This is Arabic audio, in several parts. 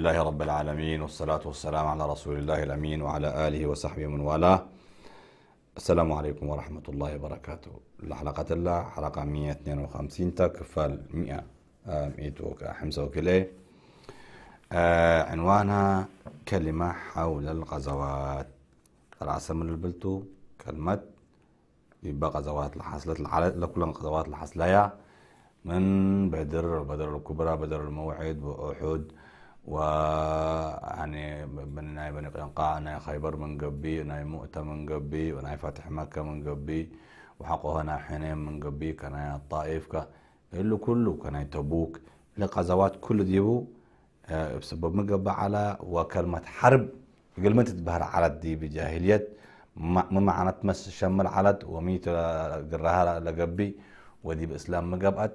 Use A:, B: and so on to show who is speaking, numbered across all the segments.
A: لله رب العالمين والصلاة والسلام على رسول الله الأمين وعلى آله وصحبه من والاه السلام عليكم ورحمة الله وبركاته الحلقة الله حلقة 152 تكفل 100 100 حمسة وكلي آه، عنوانها كلمة حول الغزوات رأسا من البلتو كلمة يبقى غزوات الحصلت لكل غزوات الحصلية من بدر بدر الكبرى بدر الموعد وأحد ويعني من ناي بني قنقاع ناي خيبر من قبي ناي مؤتة من قبي وناي فاتح مكة من قبي وحقه هنا حنين من قبي كناي الطائف كا اللي كله كناي تبوك لقزوات كل ديبو آه، بسبب مقبع على وكلمة حرب كلمة تبهر على دي بجاهلية ما معنى تمس شمل على وميت آه، قرها لقبي ودي بإسلام مقبأت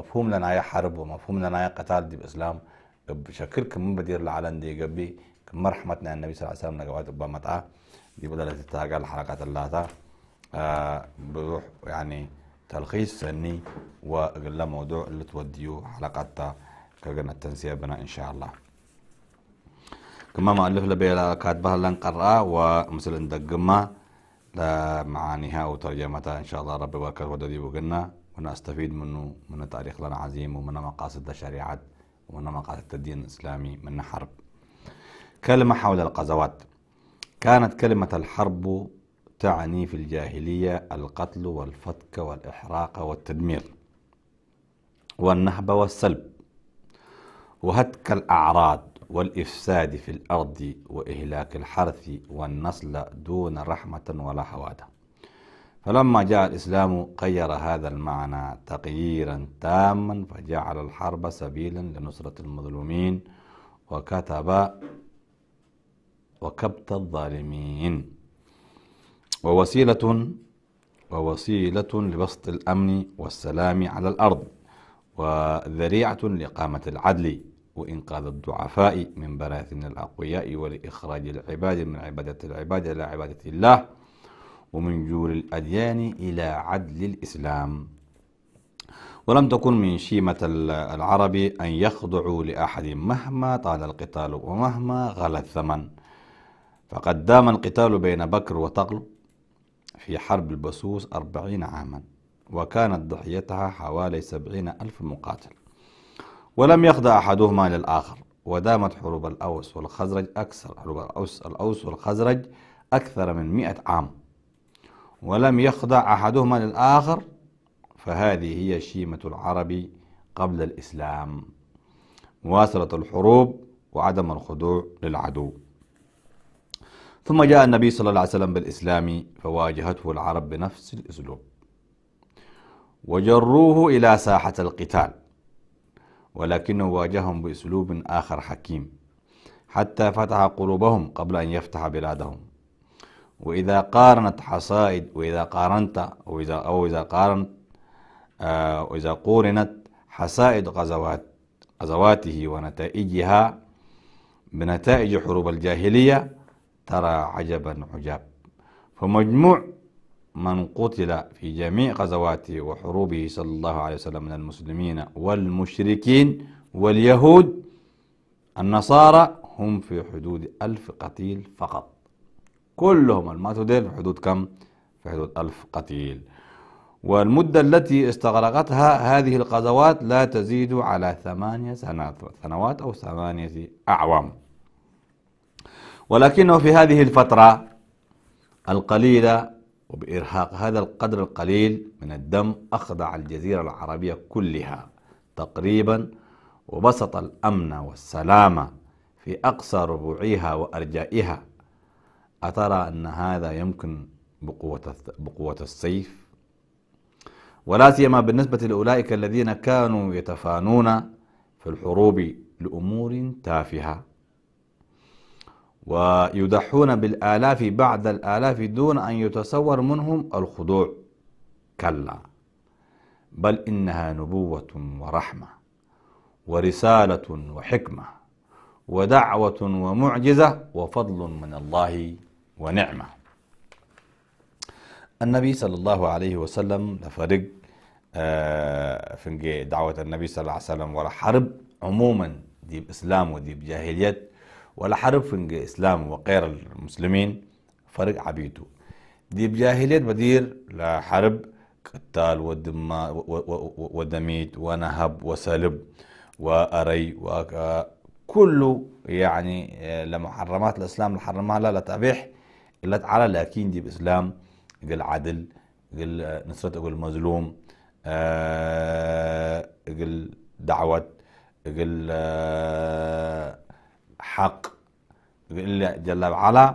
A: مفهوم لنا يا حرب ومفهوم لنا يا قتال دي بإسلام بشكل كم بدير العلن دي قبي كم رحمتنا النبي صلى الله عليه وسلم نقوات أبا مطعة دي بدل تتاقى الحلقات اللاتة آه بروح يعني تلخيص سني وقلنا موضوع اللي توديو حلقات كقنا التنسية بنا إن شاء الله كما مؤلف لبيلا كاتبها لن قرأ ومثل اندقما معانيها وترجمتها إن شاء الله ربي وكر وددي وقلنا ونستفيد منه من تاريخ لنا عظيم ومن مقاصد الشريعات ومن مناطق التدين الإسلامي من حرب كلمة حول القزوات كانت كلمة الحرب تعني في الجاهلية القتل والفتك والإحراق والتدمير والنهب والسلب وهتك الأعراض والإفساد في الأرض وإهلاك الحرث والنسل دون رحمة ولا حوادة فلما جاء الإسلام غير هذا المعنى تغييرا تاما فجعل الحرب سبيلا لنصرة المظلومين وكتب وكبت الظالمين ووسيلة ووسيلة لبسط الأمن والسلام على الأرض وذريعة لإقامة العدل وإنقاذ الضعفاء من براثن الأقوياء ولإخراج العباد من عبادة العباد إلى عبادة الله ومن جور الأديان إلى عدل الإسلام ولم تكن من شيمة العرب أن يخضعوا لأحد مهما طال القتال ومهما غلى الثمن فقد دام القتال بين بكر وتغلب في حرب البسوس أربعين عاما وكانت ضحيتها حوالي سبعين ألف مقاتل ولم يخضع أحدهما للآخر ودامت حروب الأوس والخزرج أكثر حروب الأوس, الأوس والخزرج أكثر من مئة عام ولم يخضع أحدهما للآخر فهذه هي شيمة العرب قبل الإسلام مواصلة الحروب وعدم الخضوع للعدو ثم جاء النبي صلى الله عليه وسلم بالإسلام فواجهته العرب بنفس الأسلوب وجروه إلى ساحة القتال ولكنه واجههم بأسلوب آخر حكيم حتى فتح قلوبهم قبل أن يفتح بلادهم وإذا قارنت حصائد وإذا قارنت وإذا أو إذا قارنت آه وإذا قورنت حصائد غزوات غزواته ونتائجها بنتائج حروب الجاهلية ترى عجبا عجاب فمجموع من قتل في جميع غزواته وحروبه صلى الله عليه وسلم من المسلمين والمشركين واليهود النصارى هم في حدود ألف قتيل فقط كلهم الماتوا ديل في حدود كم؟ في حدود ألف قتيل والمدة التي استغرقتها هذه القزوات لا تزيد على ثمانية سنوات أو ثمانية أعوام ولكنه في هذه الفترة القليلة وبإرهاق هذا القدر القليل من الدم أخضع الجزيرة العربية كلها تقريبا وبسط الأمن والسلامة في أقصى ربوعها وأرجائها أترى أن هذا يمكن بقوة بقوة السيف؟ ولا سيما بالنسبة لأولئك الذين كانوا يتفانون في الحروب لأمور تافهة ويدحون بالآلاف بعد الآلاف دون أن يتصور منهم الخضوع كلا بل إنها نبوة ورحمة ورسالة وحكمة ودعوة ومعجزة وفضل من الله ونعمة النبي صلى الله عليه وسلم لفرق آه، فنجي دعوة النبي صلى الله عليه وسلم ولا حرب عموما دي بإسلام ودي بجاهلية ولا حرب فنجي إسلام وغير المسلمين فرق عبيده دي بجاهلية بدير لحرب قتال ودما ودميت ونهب وسلب وأري وكله يعني آه، لمحرمات الإسلام اللي لا لا تبيح اللي تعالى لكن دي بإسلام قل عدل قل آه، نصرة قل مظلوم آه، قل دعوة قل آه، حق قل جل على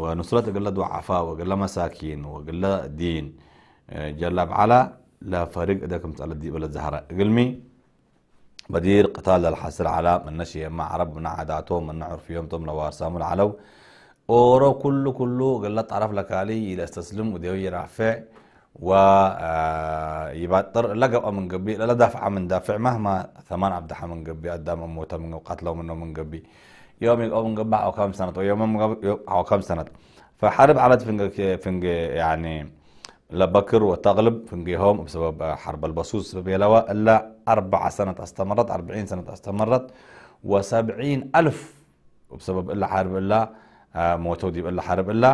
A: ونصرة قل ضعفاء وقل مساكين وقل دين جل على لا فريق كنت على دي ولا زهرة قل مي بدير قتال الحسر على من نشي مع رب من عاداتهم من نعرف يوم تم لوارسام العلو اورو كله كله قال له تعرف لك علي الى استسلم ودي رافع آه، يبطر لقى من قبي لا دافع من دافع مهما ثمان عبد من قبي قدام موته من قتله منه من قبي يوم يقوم من قبع او كم سنه ويوم او كم سنه فحرب عملت فنج فنج يعني لبكر وتغلب فنجيهم بسبب حرب البصوص بسبب يلوى إلا أربع سنة استمرت 40 سنة استمرت و70 ألف بسبب إلا حرب الله آه، موتو دي بلا حرب إلا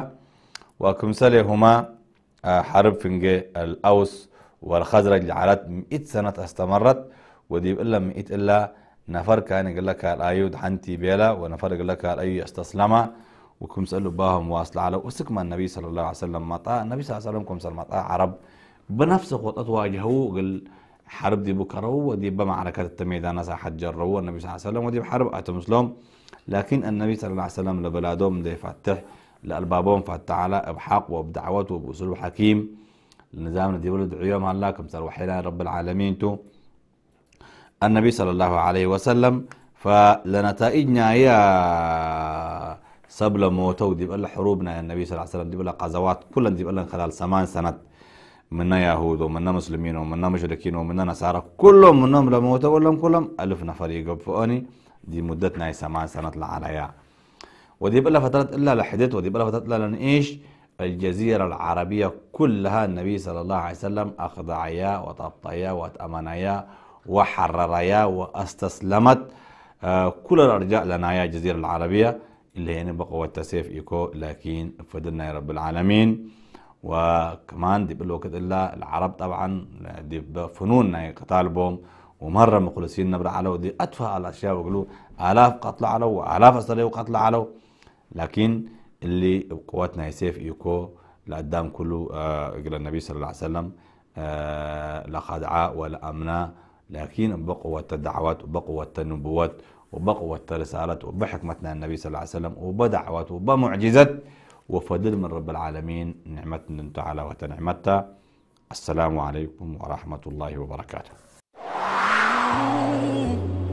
A: هما آه، حرب فنجي الأوس والخزرج لعلات مئة سنة استمرت ودي بلا مئة إلا نفر كان يقول لك الأيود حنتي بيلا ونفر يقول لك الأيو استسلم وكم سألوا باهم واصل على وسكما النبي صلى الله عليه وسلم مطاع النبي صلى الله عليه وسلم كم سأل مطاع عرب بنفس قوت واجهوا قل حرب دي بكرو ودي بمعركة التميدان أنا حجروا النبي صلى الله عليه وسلم ودي بحرب أتمسلم لكن النبي صلى الله عليه وسلم لبلادهم ده فتح لألبابهم فتح على بحق وبدعوات وبأسلوب حكيم لنظامنا دي ولد عيوم الله كم سر رب العالمين تو النبي صلى الله عليه وسلم فلنتائجنا يا سبل موتو دي بقى حروبنا يا النبي صلى الله عليه وسلم دي بقى قزوات كلها دي بقى خلال سمان سنة منا يهود ومنا مسلمين ومنا مشركين ومنا نصارى كلهم منهم لموتوا كلهم كلهم ألف نفر يقفوني دي مدتنا هي ما سنطلع عليها ودي بقى فترة فترات إلا لحدت ودي بقى فترة فترات إلا لأن إيش الجزيرة العربية كلها النبي صلى الله عليه وسلم أخضعيا وطبطيا وتأمنيا وحرريا واستسلمت آه كل الأرجاء لنا يا الجزيرة العربية اللي يعني هي بقوة تسيف إيكو لكن فدنا يا رب العالمين وكمان دي بالوقت إلا العرب طبعا دي فنوننا بهم ومرة مخلصين نبر على ودي ادفع الأشياء وقالوا آلاف قتل على وآلاف أسرية وقتل على لكن اللي قواتنا يسيف يكو لقدام كله آه قال النبي صلى الله عليه وسلم آه لا خدعاء ولا لكن بقوة الدعوات وبقوة النبوات وبقوة الرسالات وبحكمتنا النبي صلى الله عليه وسلم وبدعوات وبمعجزات وفضل من رب العالمين نعمتنا تعالى وتنعمتها السلام عليكم ورحمة الله وبركاته quiet.